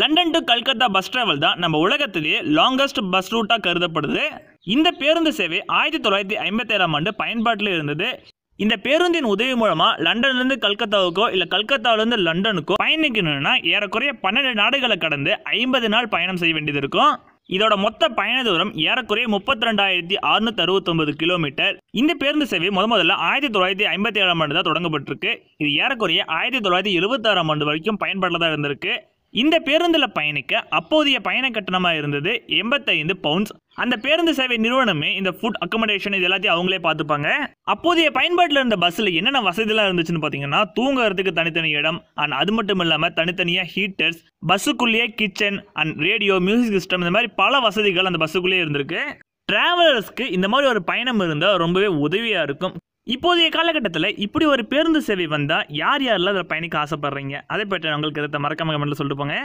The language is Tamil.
London to Calcutta bus travel தான் நம்ம உலகத்திலேயே லாங்கஸ்ட் பஸ் ரூட்டாக கருதப்படுது இந்த பேருந்து சேவை ஆயிரத்தி தொள்ளாயிரத்தி ஐம்பத்தேழாம் ஆண்டு பயன்பாட்டில் இருந்தது இந்த பேருந்தின் உதவி மூலமாக லண்டன்லேருந்து கல்கத்தாவுக்கோ இல்லை கல்கத்தாவிலேருந்து லண்டனுக்கோ பயணிக்கணும்னா ஏறக்குறைய பன்னெண்டு நாடுகளை கடந்து ஐம்பது நாள் பயணம் செய்ய வேண்டியது இருக்கும் இதோட மொத்த பயண தூரம் ஏறக்குறைய முப்பத்தி ரெண்டாயிரத்தி அறுநூத்தி அறுபத்தொன்பது கிலோமீட்டர் இந்த பேருந்து சேவை முத முதல்ல ஆயிரத்தி தொள்ளாயிரத்தி ஐம்பத்தி ஏழாம் ஆண்டு தான் தொடங்கப்பட்டிருக்கு இது ஏறக்குறைய ஆயிரத்தி தொள்ளாயிரத்தி எழுபத்தாறாம் ஆண்டு வரைக்கும் பயன்பாட்டில் தான் இருந்திருக்கு இந்த பேருந்தில் பயணிக்க அப்போதைய பயண கட்டணமாக இருந்தது எண்பத்தைந்து பவுண்ட்ஸ் அந்த பேருந்து சேவை நிறுவனமே இந்த ஃபுட் அக்கமடேஷன் இது எல்லாத்தையும் அவங்களே பார்த்துப்பாங்க அப்போதைய பயன்பாட்டில் இருந்த பஸ்ஸில் என்னென்ன வசதிலாம் இருந்துச்சுன்னு பார்த்தீங்கன்னா தூங்குறதுக்கு தனித்தனி இடம் அண்ட் அது மட்டும் இல்லாமல் தனித்தனியாக ஹீட்டர்ஸ் பஸ்ஸுக்குள்ளேயே kitchen and radio music system இந்த மாதிரி பல வசதிகள் அந்த பஸ்ஸுக்குள்ளேயே இருந்திருக்கு டிராவலர்ஸ்க்கு இந்த மாதிரி ஒரு பயணம் இருந்தால் ரொம்பவே உதவியாக இருக்கும் இப்போதைய காலகட்டத்தில் இப்படி ஒரு பேருந்து சேவை வந்தால் யார் யாரெல்லாம் அதில் பயணிக்க ஆசைப்பட்றீங்க அதை பற்றி உங்களுக்கு இதை மறக்காமல் கமெண்ட்டில் சொல்லிட்டு போங்க